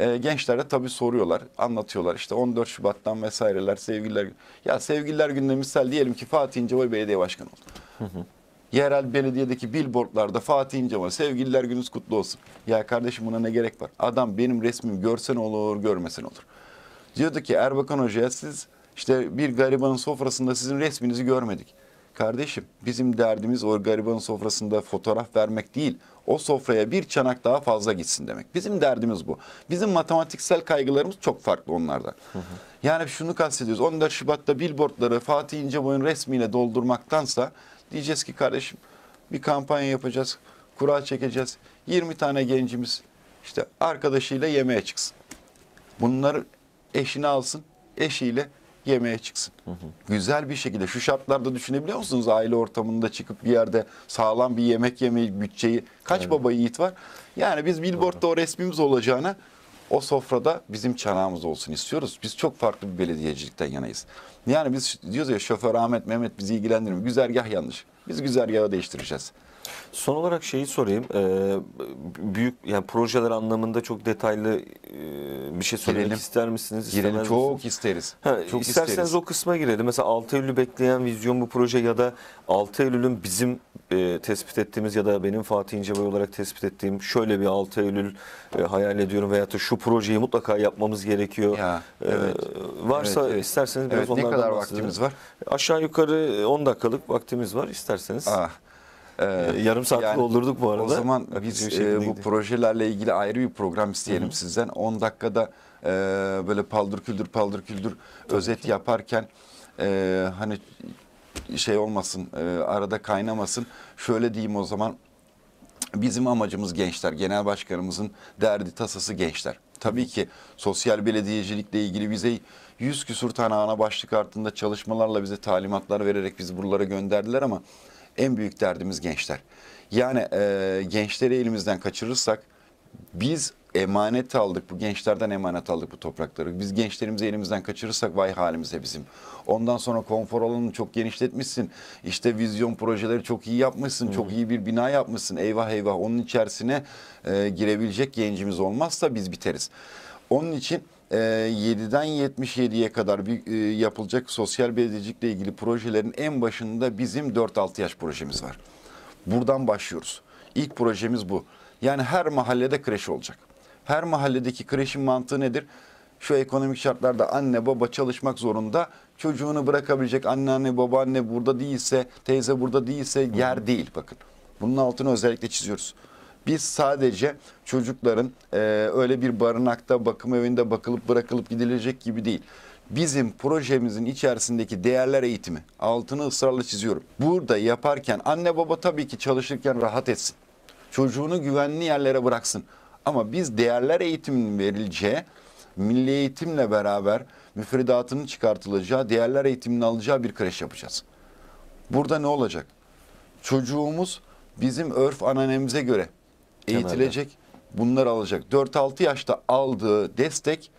E, gençler de tabii soruyorlar, anlatıyorlar. İşte 14 Şubat'tan vesaireler, sevgililer. Ya sevgililer gününe misal diyelim ki Fatih İnceoy belediye başkanı oldu. Hı hı. Yerel belediyedeki billboardlarda Fatih İnce Sevgililer gününüz kutlu olsun. Ya kardeşim buna ne gerek var? Adam benim resmimi görsen olur görmesin olur. Diyordu ki Erbakan Hoca'ya siz işte bir garibanın sofrasında sizin resminizi görmedik. Kardeşim bizim derdimiz o garibanın sofrasında fotoğraf vermek değil. O sofraya bir çanak daha fazla gitsin demek. Bizim derdimiz bu. Bizim matematiksel kaygılarımız çok farklı onlardan. Hı hı. Yani şunu kastediyoruz. 14 Şubat'ta billboardları Fatih İncebay'ın resmiyle doldurmaktansa Diyeceğiz ki kardeşim bir kampanya yapacağız, kura çekeceğiz. 20 tane gencimiz işte arkadaşıyla yemeğe çıksın. Bunları eşini alsın, eşiyle yemeğe çıksın. Hı hı. Güzel bir şekilde şu şartlarda düşünebiliyor musunuz? Aile ortamında çıkıp bir yerde sağlam bir yemek yemeyi bütçeyi kaç evet. baba yiğit var? Yani biz billboardda Doğru. o resmimiz olacağına o sofrada bizim çanağımız olsun istiyoruz. Biz çok farklı bir belediyecilikten yanayız. Yani biz diyoruz ya şoför Ahmet Mehmet bizi ilgilendirmiyor. Güzergah yanlış. Biz güzergahı değiştireceğiz. Son olarak şeyi sorayım. Ee, büyük yani projeler anlamında çok detaylı e, bir şey söylemek Girelim. ister misiniz? Girelim istemez çok isteriz. Ha, çok isterseniz isteriz. o kısma girelim. Mesela 6 Eylül'ü bekleyen vizyon bu proje ya da 6 Eylül'ün bizim e, tespit ettiğimiz ya da benim Fatih İncebay olarak tespit ettiğim şöyle bir 6 Eylül e, hayal ediyorum veya da şu projeyi mutlaka yapmamız gerekiyor. Ya, ee, evet. E, varsa evet, evet. isterseniz biraz evet, onlardan Ne kadar bahsedelim. vaktimiz var? Aşağı yukarı 10 dakikalık vaktimiz var isterseniz. Ah. Ee, Yarım saatlik yani, olurduk bu arada. O zaman biz şey e, bu projelerle ilgili ayrı bir program isteyelim Hı-hı. sizden. 10 dakikada e, böyle paldır küldür paldır küldür Tabii özet ki. yaparken e, hani şey olmasın e, arada kaynamasın. Şöyle diyeyim o zaman bizim amacımız gençler. Genel başkanımızın derdi tasası gençler. Tabii ki sosyal belediyecilikle ilgili bize yüz küsur tane ana başlık altında çalışmalarla bize talimatlar vererek bizi buralara gönderdiler ama en büyük derdimiz gençler. Yani e, gençleri elimizden kaçırırsak biz emanet aldık bu gençlerden emanet aldık bu toprakları. Biz gençlerimizi elimizden kaçırırsak vay halimize bizim. Ondan sonra konfor alanını çok genişletmişsin. İşte vizyon projeleri çok iyi yapmışsın. Hmm. Çok iyi bir bina yapmışsın. Eyvah eyvah onun içerisine e, girebilecek gencimiz olmazsa biz biteriz. Onun için e, 7'den 77'ye kadar bir, e, yapılacak sosyal belediyecilikle ilgili projelerin en başında bizim 4-6 yaş projemiz var. Buradan başlıyoruz. İlk projemiz bu. Yani her mahallede kreş olacak. Her mahalledeki kreşin mantığı nedir? Şu ekonomik şartlarda anne baba çalışmak zorunda. Çocuğunu bırakabilecek anneanne babaanne burada değilse, teyze burada değilse yer değil bakın. Bunun altını özellikle çiziyoruz. Biz sadece çocukların e, öyle bir barınakta, bakım evinde bakılıp bırakılıp gidilecek gibi değil bizim projemizin içerisindeki değerler eğitimi. Altını ısrarla çiziyorum. Burada yaparken anne baba tabii ki çalışırken rahat etsin. Çocuğunu güvenli yerlere bıraksın. Ama biz değerler eğitiminin verileceği, milli eğitimle beraber müfredatının çıkartılacağı, değerler eğitimini alacağı bir kreş yapacağız. Burada ne olacak? Çocuğumuz bizim örf ananemize göre eğitilecek, bunlar alacak. 4-6 yaşta aldığı destek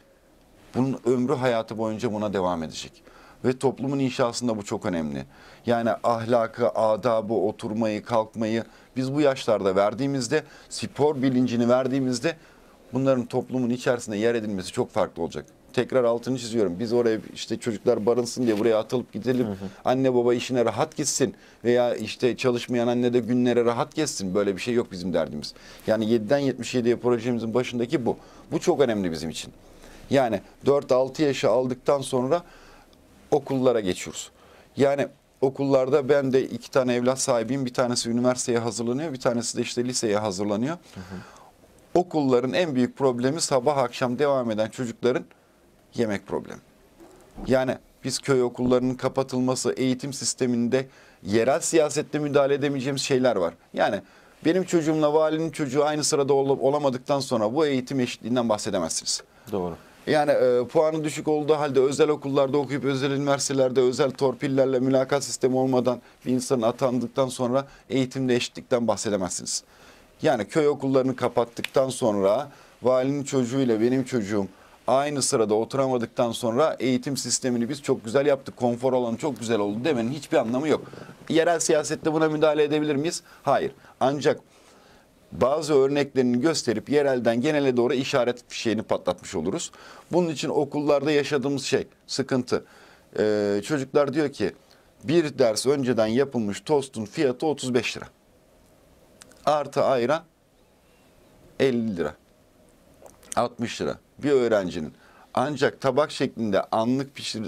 bunun ömrü hayatı boyunca buna devam edecek. Ve toplumun inşasında bu çok önemli. Yani ahlakı, adabı, oturmayı, kalkmayı biz bu yaşlarda verdiğimizde, spor bilincini verdiğimizde bunların toplumun içerisinde yer edilmesi çok farklı olacak tekrar altını çiziyorum. Biz oraya işte çocuklar barınsın diye buraya atılıp gidelim. Hı hı. Anne baba işine rahat gitsin veya işte çalışmayan anne de günlere rahat gitsin. Böyle bir şey yok bizim derdimiz. Yani 7'den 77'ye projemizin başındaki bu. Bu çok önemli bizim için. Yani 4-6 yaşı aldıktan sonra okullara geçiyoruz. Yani okullarda ben de iki tane evlat sahibiyim. Bir tanesi üniversiteye hazırlanıyor, bir tanesi de işte liseye hazırlanıyor. Hı hı. Okulların en büyük problemi sabah akşam devam eden çocukların yemek problemi. Yani biz köy okullarının kapatılması, eğitim sisteminde yerel siyasette müdahale edemeyeceğimiz şeyler var. Yani benim çocuğumla valinin çocuğu aynı sırada ol olamadıktan sonra bu eğitim eşitliğinden bahsedemezsiniz. Doğru. Yani e, puanı düşük olduğu halde özel okullarda okuyup özel üniversitelerde özel torpillerle mülakat sistemi olmadan bir insanın atandıktan sonra eğitimde eşitlikten bahsedemezsiniz. Yani köy okullarını kapattıktan sonra valinin çocuğuyla benim çocuğum aynı sırada oturamadıktan sonra eğitim sistemini biz çok güzel yaptık, konfor alanı çok güzel oldu demenin hiçbir anlamı yok. Yerel siyasette buna müdahale edebilir miyiz? Hayır. Ancak bazı örneklerini gösterip yerelden genele doğru işaret şeyini patlatmış oluruz. Bunun için okullarda yaşadığımız şey sıkıntı. Ee, çocuklar diyor ki bir ders önceden yapılmış tostun fiyatı 35 lira. Artı ayran 50 lira. 60 lira bir öğrencinin. Ancak tabak şeklinde anlık pişir,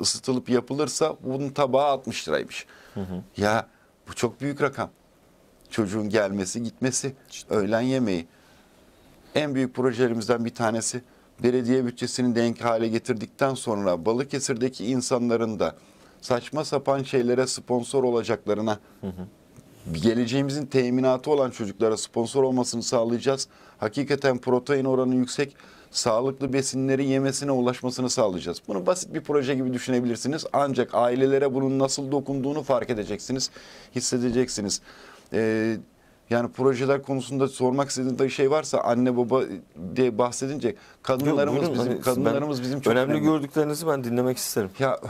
ısıtılıp yapılırsa bunun tabağı 60 liraymış. Hı hı. Ya bu çok büyük rakam. Çocuğun gelmesi gitmesi, Ciddi. öğlen yemeği. En büyük projelerimizden bir tanesi belediye bütçesini denk hale getirdikten sonra Balıkesir'deki insanların da saçma sapan şeylere sponsor olacaklarına hı hı geleceğimizin teminatı olan çocuklara sponsor olmasını sağlayacağız. Hakikaten protein oranı yüksek sağlıklı besinleri yemesine ulaşmasını sağlayacağız. Bunu basit bir proje gibi düşünebilirsiniz. Ancak ailelere bunun nasıl dokunduğunu fark edeceksiniz, hissedeceksiniz. Ee, yani projeler konusunda sormak istediğiniz bir şey varsa anne baba diye bahsedince kadınlarımız Yok, bizim hani kadınlarımız bizim çok önemli, önemli gördüklerinizi ben dinlemek isterim. Ya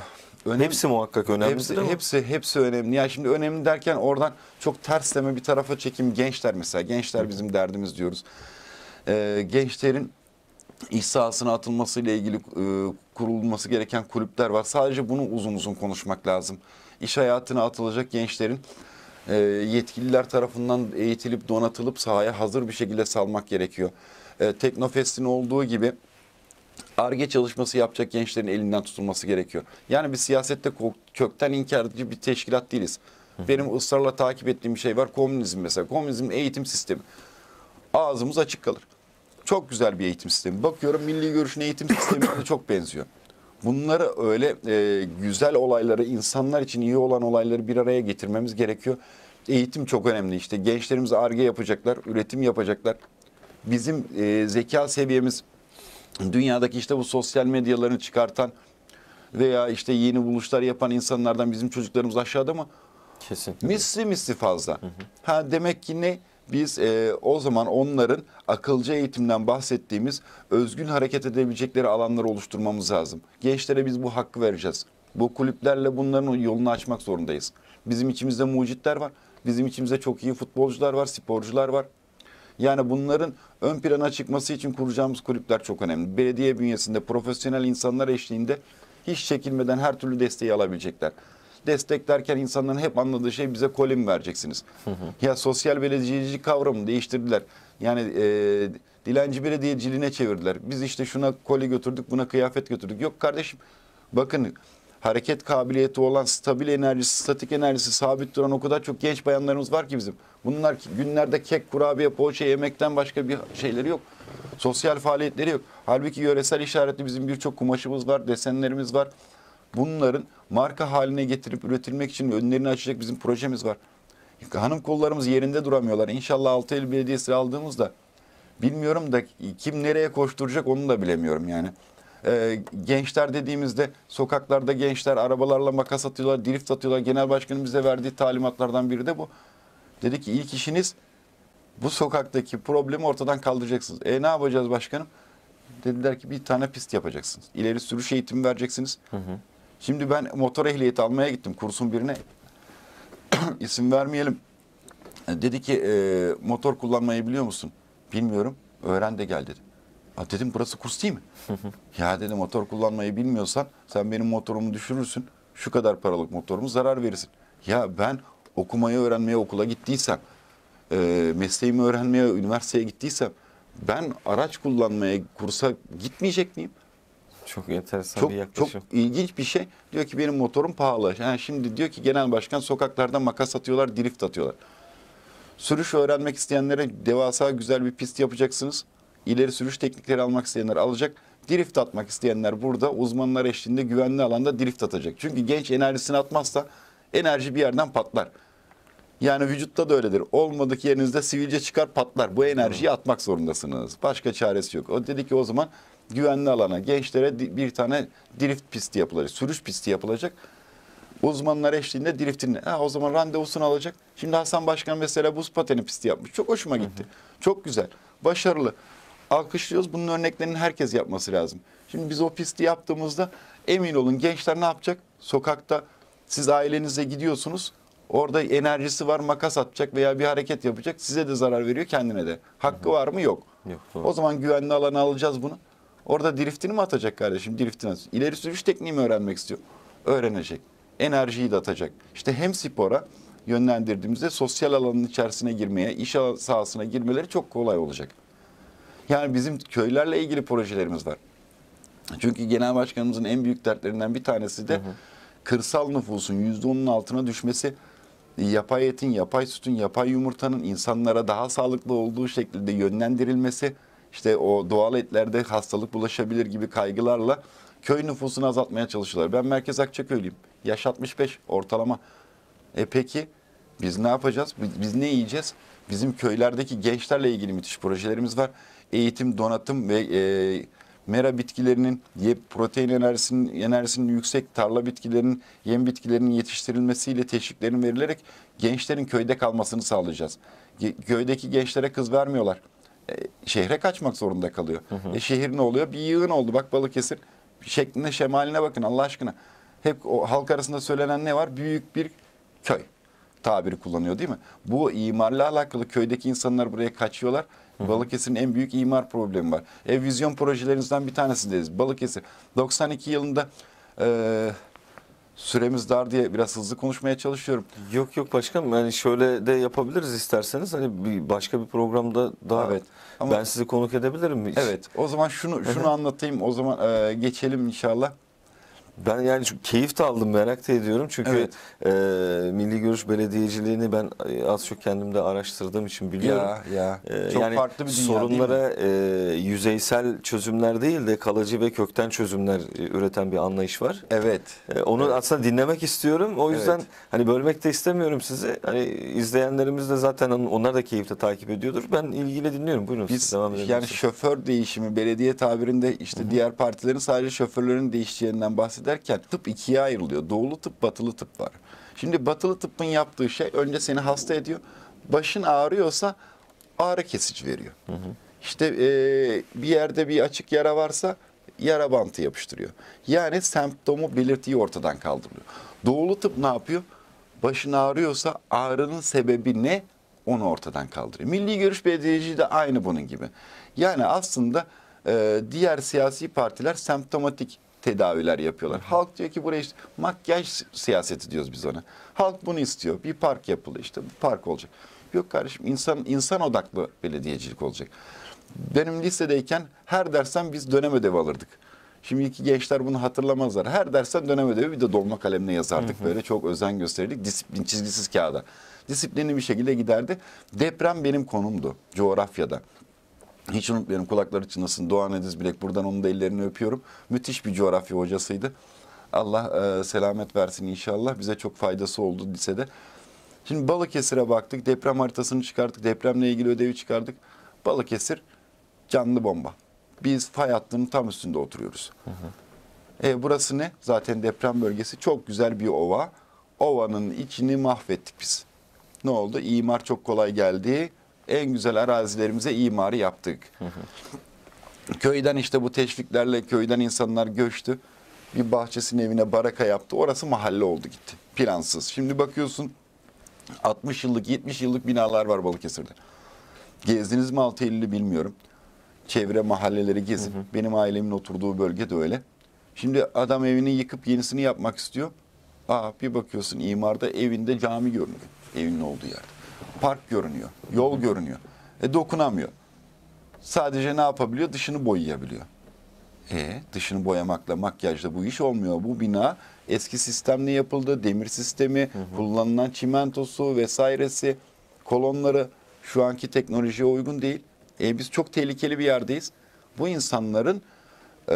önemli, hepsi muhakkak önemli. Hepsi ama. hepsi hepsi önemli. Ya yani şimdi önemli derken oradan çok tersleme bir tarafa çekim gençler mesela gençler bizim derdimiz diyoruz. Ee, gençlerin iş sahasına atılması ile ilgili e, kurulması gereken kulüpler var. Sadece bunu uzun uzun konuşmak lazım. İş hayatına atılacak gençlerin e, yetkililer tarafından eğitilip donatılıp sahaya hazır bir şekilde salmak gerekiyor. E, Teknofest'in olduğu gibi ARGE çalışması yapacak gençlerin elinden tutulması gerekiyor. Yani biz siyasette kökten inkarcı bir teşkilat değiliz. Benim ısrarla takip ettiğim bir şey var komünizm mesela. Komünizm eğitim sistemi. Ağzımız açık kalır. Çok güzel bir eğitim sistemi. Bakıyorum milli görüşün eğitim sistemine çok benziyor. Bunları öyle e, güzel olayları, insanlar için iyi olan olayları bir araya getirmemiz gerekiyor. Eğitim çok önemli işte. Gençlerimiz arge yapacaklar, üretim yapacaklar. Bizim e, zeka seviyemiz dünyadaki işte bu sosyal medyalarını çıkartan veya işte yeni buluşlar yapan insanlardan bizim çocuklarımız aşağıda mı? Kesin. Misli misli fazla. Hı hı. Ha demek ki ne? biz e, o zaman onların akılcı eğitimden bahsettiğimiz özgün hareket edebilecekleri alanları oluşturmamız lazım. Gençlere biz bu hakkı vereceğiz. Bu kulüplerle bunların yolunu açmak zorundayız. Bizim içimizde mucitler var. Bizim içimizde çok iyi futbolcular var, sporcular var. Yani bunların ön plana çıkması için kuracağımız kulüpler çok önemli. Belediye bünyesinde profesyonel insanlar eşliğinde hiç çekilmeden her türlü desteği alabilecekler desteklerken insanların hep anladığı şey bize kolim vereceksiniz. Hı hı. Ya sosyal belediyecilik kavramı değiştirdiler. Yani e, dilenci belediyeciliğine çevirdiler. Biz işte şuna koli götürdük buna kıyafet götürdük. Yok kardeşim bakın hareket kabiliyeti olan stabil enerjisi, statik enerjisi sabit duran o kadar çok genç bayanlarımız var ki bizim. Bunlar günlerde kek, kurabiye, poğaça yemekten başka bir şeyleri yok. Sosyal faaliyetleri yok. Halbuki yöresel işaretli bizim birçok kumaşımız var, desenlerimiz var bunların marka haline getirip üretilmek için önlerini açacak bizim projemiz var. Hanım kollarımız yerinde duramıyorlar. İnşallah Altaylı Belediyesi aldığımızda bilmiyorum da kim nereye koşturacak onu da bilemiyorum yani. Ee, gençler dediğimizde sokaklarda gençler arabalarla makas atıyorlar, drift atıyorlar. Genel Başkanın bize verdiği talimatlardan biri de bu. Dedi ki ilk işiniz bu sokaktaki problemi ortadan kaldıracaksınız. E ne yapacağız başkanım? Dediler ki bir tane pist yapacaksınız. İleri sürüş eğitimi vereceksiniz. Hı hı. Şimdi ben motor ehliyeti almaya gittim kursun birine. isim vermeyelim. E, dedi ki e, motor kullanmayı biliyor musun? Bilmiyorum. Öğren de gel dedi. Ha dedim burası kurs değil mi? ya dedi motor kullanmayı bilmiyorsan sen benim motorumu düşürürsün. Şu kadar paralık motorumu zarar verirsin. Ya ben okumayı öğrenmeye okula gittiysem, e, mesleğimi öğrenmeye üniversiteye gittiysem ben araç kullanmaya kursa gitmeyecek miyim? Çok enteresan çok, bir yaklaşım. Çok ilginç bir şey. Diyor ki benim motorum pahalı. Yani şimdi diyor ki genel başkan sokaklarda makas atıyorlar, drift atıyorlar. Sürüş öğrenmek isteyenlere devasa güzel bir pist yapacaksınız. İleri sürüş teknikleri almak isteyenler alacak. Drift atmak isteyenler burada uzmanlar eşliğinde güvenli alanda drift atacak. Çünkü genç enerjisini atmazsa enerji bir yerden patlar. Yani vücutta da öyledir. Olmadık yerinizde sivilce çıkar patlar. Bu enerjiyi atmak zorundasınız. Başka çaresi yok. O dedi ki o zaman güvenli alana gençlere bir tane drift pisti yapılacak. Sürüş pisti yapılacak. Uzmanlar eşliğinde driftin ha, o zaman randevusunu alacak. Şimdi Hasan Başkan mesela buz pateni pisti yapmış. Çok hoşuma gitti. Hı Çok güzel. Başarılı. Alkışlıyoruz. Bunun örneklerini herkes yapması lazım. Şimdi biz o pisti yaptığımızda emin olun gençler ne yapacak? Sokakta siz ailenizle gidiyorsunuz Orada enerjisi var makas atacak veya bir hareket yapacak. Size de zarar veriyor kendine de. Hakkı Hı-hı. var mı? Yok. Yok doğru. o zaman güvenli alana alacağız bunu. Orada driftini mi atacak kardeşim? Driftini atacak. İleri sürüş tekniği mi öğrenmek istiyor? Öğrenecek. Enerjiyi de atacak. İşte hem spora yönlendirdiğimizde sosyal alanın içerisine girmeye, iş sahasına girmeleri çok kolay olacak. Yani bizim köylerle ilgili projelerimiz var. Çünkü genel başkanımızın en büyük dertlerinden bir tanesi de hı hı. kırsal nüfusun %10'un altına düşmesi yapay etin, yapay sütün, yapay yumurtanın insanlara daha sağlıklı olduğu şekilde yönlendirilmesi, işte o doğal etlerde hastalık bulaşabilir gibi kaygılarla köy nüfusunu azaltmaya çalışıyorlar. Ben Merkez Akçaköy'lüyüm. Yaş 65 ortalama. E peki biz ne yapacağız? Biz ne yiyeceğiz? Bizim köylerdeki gençlerle ilgili müthiş projelerimiz var. Eğitim, donatım ve e, mera bitkilerinin, protein enerjisinin, enerjisinin yüksek, tarla bitkilerinin, yem bitkilerinin yetiştirilmesiyle teşviklerin verilerek gençlerin köyde kalmasını sağlayacağız. Köydeki gençlere kız vermiyorlar. E, şehre kaçmak zorunda kalıyor. Hı hı. E, şehir ne oluyor? Bir yığın oldu. Bak Balıkesir şekline, şemaline bakın Allah aşkına. Hep o halk arasında söylenen ne var? Büyük bir köy tabiri kullanıyor değil mi? Bu imarla alakalı köydeki insanlar buraya kaçıyorlar. Balıkesir'in en büyük imar problemi var. Ev vizyon projelerinizden bir tanesi tanesindeyiz. Balıkesir 92 yılında e, süremiz dar diye biraz hızlı konuşmaya çalışıyorum. Yok yok başkanım yani şöyle de yapabiliriz isterseniz hani bir başka bir programda daha evet, ama, ben sizi konuk edebilirim. Hiç. Evet o zaman şunu şunu anlatayım o zaman e, geçelim inşallah. Ben yani çok keyif de aldım, merak da ediyorum. Çünkü evet. e, Milli Görüş Belediyeciliğini ben e, az çok kendimde araştırdığım için biliyorum. Ya, ya. E, çok yani farklı bir dünya Sorunlara e, yüzeysel çözümler değil de kalıcı ve kökten çözümler e, üreten bir anlayış var. Evet. E, onu evet. aslında dinlemek istiyorum. O yüzden evet. hani bölmek de istemiyorum sizi. Hani izleyenlerimiz de zaten onlar da keyifle takip ediyordur. Ben ilgili dinliyorum. Buyurun Biz, siz devam edelim. Yani şoför değişimi, belediye tabirinde işte Hı -hı. diğer partilerin sadece şoförlerin değişeceğinden bahseder ederken tıp ikiye ayrılıyor. Doğulu tıp, batılı tıp var. Şimdi batılı tıbbın yaptığı şey önce seni hasta ediyor. Başın ağrıyorsa ağrı kesici veriyor. Hı hı. İşte e, bir yerde bir açık yara varsa yara bantı yapıştırıyor. Yani semptomu belirtiyi ortadan kaldırıyor. Doğulu tıp ne yapıyor? Başın ağrıyorsa ağrının sebebi ne? Onu ortadan kaldırıyor. Milli Görüş Belediyeci de aynı bunun gibi. Yani aslında e, diğer siyasi partiler semptomatik tedaviler yapıyorlar. Halk diyor ki buraya işte makyaj siyaseti diyoruz biz ona. Halk bunu istiyor. Bir park yapıldı işte bu park olacak. Yok kardeşim insan insan odaklı belediyecilik olacak. Benim lisedeyken her dersten biz dönem ödevi alırdık. Şimdiki gençler bunu hatırlamazlar. Her dersten dönem ödevi bir de dolma kalemle yazardık. Hı hı. Böyle çok özen gösterirdik. Disiplin çizgisiz kağıda. Disiplinli bir şekilde giderdi. Deprem benim konumdu coğrafyada. Hiç unutmayalım kulakları çınlasın. Doğan Ediz Bilek buradan onun da ellerini öpüyorum. Müthiş bir coğrafya hocasıydı. Allah e, selamet versin inşallah. Bize çok faydası oldu lisede. Şimdi Balıkesir'e baktık. Deprem haritasını çıkarttık. Depremle ilgili ödevi çıkardık. Balıkesir canlı bomba. Biz fay hattının tam üstünde oturuyoruz. Hı hı. E, burası ne? Zaten deprem bölgesi. Çok güzel bir ova. Ovanın içini mahvettik biz. Ne oldu? İmar çok kolay geldi en güzel arazilerimize imari yaptık. Köyden işte bu teşviklerle köyden insanlar göçtü. Bir bahçesinin evine baraka yaptı. Orası mahalle oldu gitti. Plansız. Şimdi bakıyorsun 60 yıllık 70 yıllık binalar var Balıkesir'de. Gezdiniz mi 6 Eylül'ü bilmiyorum. Çevre mahalleleri gezin. Benim ailemin oturduğu bölge de öyle. Şimdi adam evini yıkıp yenisini yapmak istiyor. Aa bir bakıyorsun imarda evinde cami görünüyor. Evinin olduğu yerde park görünüyor, yol görünüyor. E dokunamıyor. Sadece ne yapabiliyor? Dışını boyayabiliyor. E dışını boyamakla makyajla bu iş olmuyor. Bu bina eski sistemle yapıldı. Demir sistemi, hı hı. kullanılan çimentosu vesairesi, kolonları şu anki teknolojiye uygun değil. E biz çok tehlikeli bir yerdeyiz. Bu insanların e,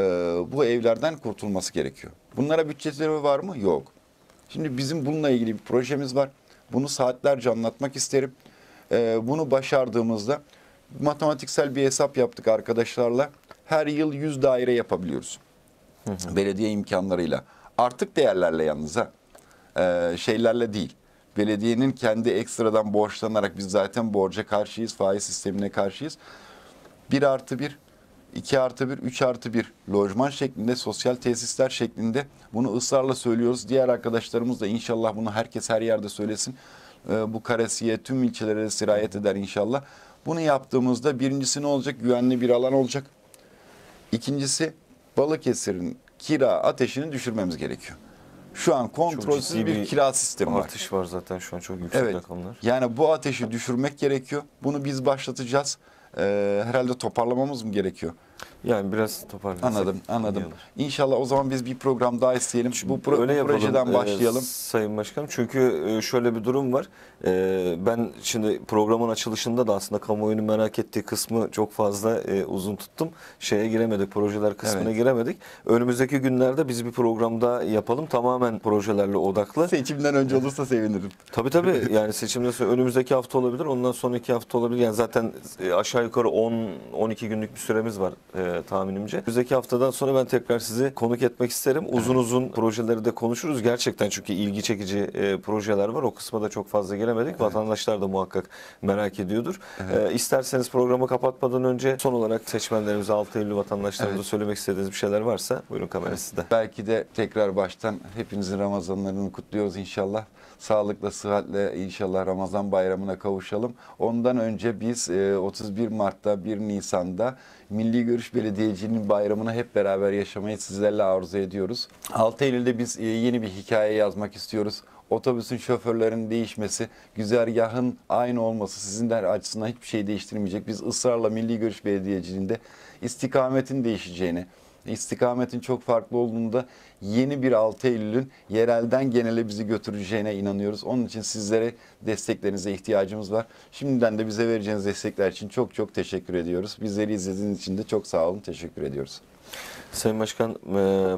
bu evlerden kurtulması gerekiyor. Bunlara bütçeleri var mı? Yok. Şimdi bizim bununla ilgili bir projemiz var. Bunu saatlerce anlatmak isterim. Ee, bunu başardığımızda matematiksel bir hesap yaptık arkadaşlarla. Her yıl 100 daire yapabiliyoruz. Belediye imkanlarıyla. Artık değerlerle yalnız ha. Ee, şeylerle değil. Belediyenin kendi ekstradan borçlanarak biz zaten borca karşıyız, faiz sistemine karşıyız. 1 artı 1 2 artı 1, 3 artı 1 lojman şeklinde, sosyal tesisler şeklinde bunu ısrarla söylüyoruz. Diğer arkadaşlarımız da inşallah bunu herkes her yerde söylesin. Ee, bu karesiye tüm ilçelere sirayet eder inşallah. Bunu yaptığımızda birincisi ne olacak? Güvenli bir alan olacak. İkincisi Balıkesir'in kira ateşini düşürmemiz gerekiyor. Şu an kontrolsüz bir, bir kira sistemi var. Artış var zaten şu an çok yüksek evet. rakamlar. Yani bu ateşi düşürmek gerekiyor. Bunu biz başlatacağız. Ee, herhalde toparlamamız mı gerekiyor? Yani biraz toparlayalım. Anladım, anladım. Dinleyelim. İnşallah o zaman biz bir program daha isteyelim. Şu, bu pro Öyle yapalım, projeden ee, başlayalım. E, Sayın Başkanım çünkü e, şöyle bir durum var. E, ben şimdi programın açılışında da aslında kamuoyunun merak ettiği kısmı çok fazla e, uzun tuttum. Şeye giremedik, projeler kısmına evet. giremedik. Önümüzdeki günlerde biz bir program daha yapalım. Tamamen projelerle odaklı. Seçimden önce olursa sevinirim. Tabii tabii. Yani seçimden sonra önümüzdeki hafta olabilir. Ondan sonraki hafta olabilir. Yani zaten e, aşağı yukarı 10-12 günlük bir süremiz var e, tahminimce. Önümüzdeki haftadan sonra ben tekrar sizi konuk etmek isterim. Uzun uzun projeleri de konuşuruz. Gerçekten çünkü ilgi çekici e, projeler var. O kısma da çok fazla gelemedik. Vatandaşlar da muhakkak merak ediyordur. Evet. E, isterseniz programı kapatmadan önce son olarak seçmenlerimize 6 Eylül vatandaşlarımıza evet. söylemek istediğiniz bir şeyler varsa buyurun kamera evet. Belki de tekrar baştan hepinizin Ramazanlarını kutluyoruz inşallah sağlıkla, sıhhatle inşallah Ramazan bayramına kavuşalım. Ondan önce biz 31 e, Mart'ta, 1 Nisan'da Milli Görüş Belediyeciliğinin bayramını hep beraber yaşamayı sizlerle arzu ediyoruz. 6 Eylül'de biz e, yeni bir hikaye yazmak istiyoruz otobüsün şoförlerinin değişmesi, güzergahın aynı olması sizin de açısından hiçbir şey değiştirmeyecek. Biz ısrarla Milli Görüş Belediyeciliğinde istikametin değişeceğini, istikametin çok farklı olduğunda yeni bir 6 Eylül'ün yerelden genele bizi götüreceğine inanıyoruz. Onun için sizlere desteklerinize ihtiyacımız var. Şimdiden de bize vereceğiniz destekler için çok çok teşekkür ediyoruz. Bizleri izlediğiniz için de çok sağ olun. Teşekkür ediyoruz. Sayın Başkan e,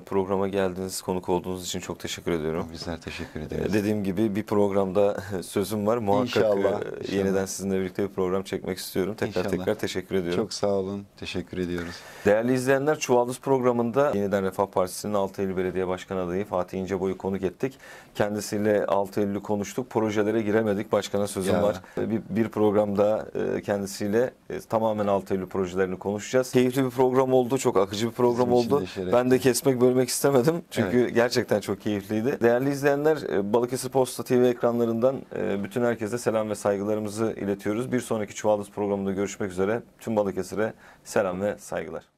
programa geldiniz konuk olduğunuz için çok teşekkür ediyorum. Bizler teşekkür e, ederiz. Dediğim gibi bir programda sözüm var. Muhakkak inşallah, e, inşallah. yeniden sizinle birlikte bir program çekmek istiyorum. Tekrar inşallah. tekrar teşekkür ediyorum. Çok sağ olun. Teşekkür ediyoruz. Değerli izleyenler Çuvaldız programında yeniden Refah Partisi'nin 6 Eylül Belediye Başkanı adayı Fatih İnceboy'u konuk ettik. Kendisiyle 6 Eylül'ü konuştuk. Projelere giremedik. Başkana sözüm ya. var. Bir, bir programda kendisiyle tamamen 6 Eylül projelerini konuşacağız. Keyifli bir program oldu. Çok akıcı bir program Bizim oldu. Ben de kesmek bölmek istemedim. Çünkü evet. gerçekten çok keyifliydi. Değerli izleyenler e, Balıkesir Posta TV ekranlarından e, bütün herkese selam ve saygılarımızı iletiyoruz. Bir sonraki Çuvaldız programında görüşmek üzere. Tüm Balıkesir'e selam ve saygılar.